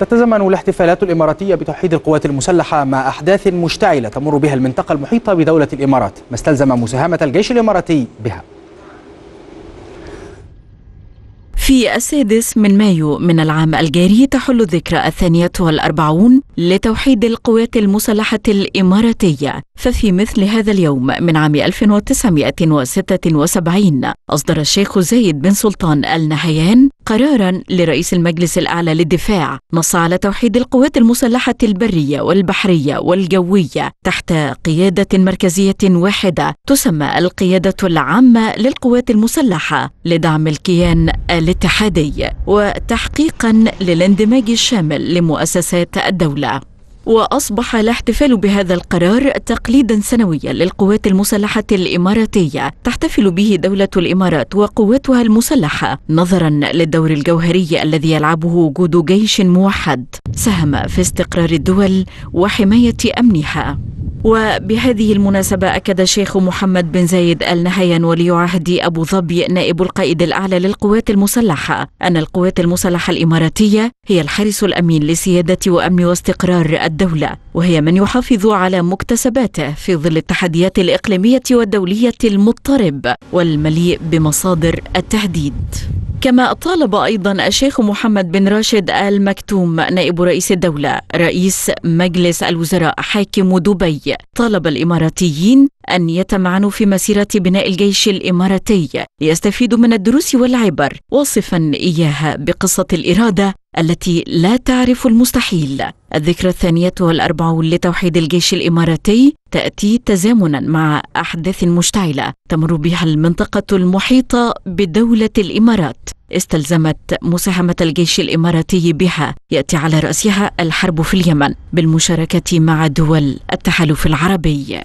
تتزمن الاحتفالات الإماراتية بتوحيد القوات المسلحة مع أحداث مشتعلة تمر بها المنطقة المحيطة بدولة الإمارات ما استلزم مساهمة الجيش الإماراتي بها في السادس من مايو من العام الجاري تحل الذكرى الثانية والأربعون لتوحيد القوات المسلحة الإماراتية ففي مثل هذا اليوم من عام 1976 أصدر الشيخ زايد بن سلطان آل نهيان قرارا لرئيس المجلس الأعلى للدفاع نص على توحيد القوات المسلحة البرية والبحرية والجوية تحت قيادة مركزية واحدة تسمى القيادة العامة للقوات المسلحة لدعم الكيان الاتحادي وتحقيقا للاندماج الشامل لمؤسسات الدولة وأصبح الاحتفال بهذا القرار تقليدا سنويا للقوات المسلحة الإماراتية تحتفل به دولة الإمارات وقواتها المسلحة نظرا للدور الجوهري الذي يلعبه وجود جيش موحد ساهم في استقرار الدول وحماية أمنها وبهذه المناسبة أكد الشيخ محمد بن زايد آل نهيان ولي عهد أبو ظبي نائب القائد الأعلى للقوات المسلحة أن القوات المسلحة الإماراتية هي الحارس الأمين لسيادة وأمن واستقرار الدولة وهي من يحافظ على مكتسباته في ظل التحديات الإقليمية والدولية المضطرب والمليء بمصادر التهديد كما طالب أيضا الشيخ محمد بن راشد آل مكتوم نائب رئيس الدولة رئيس مجلس الوزراء حاكم دبي طالب الإماراتيين أن يتمعنوا في مسيرة بناء الجيش الإماراتي ليستفيدوا من الدروس والعبر واصفا إياها بقصة الإرادة التي لا تعرف المستحيل الذكرى الثانية والأربعون لتوحيد الجيش الإماراتي تأتي تزامنا مع أحداث مشتعلة تمر بها المنطقة المحيطة بدولة الإمارات استلزمت مساهمة الجيش الإماراتي بها يأتي على رأسها الحرب في اليمن بالمشاركة مع دول التحالف العربي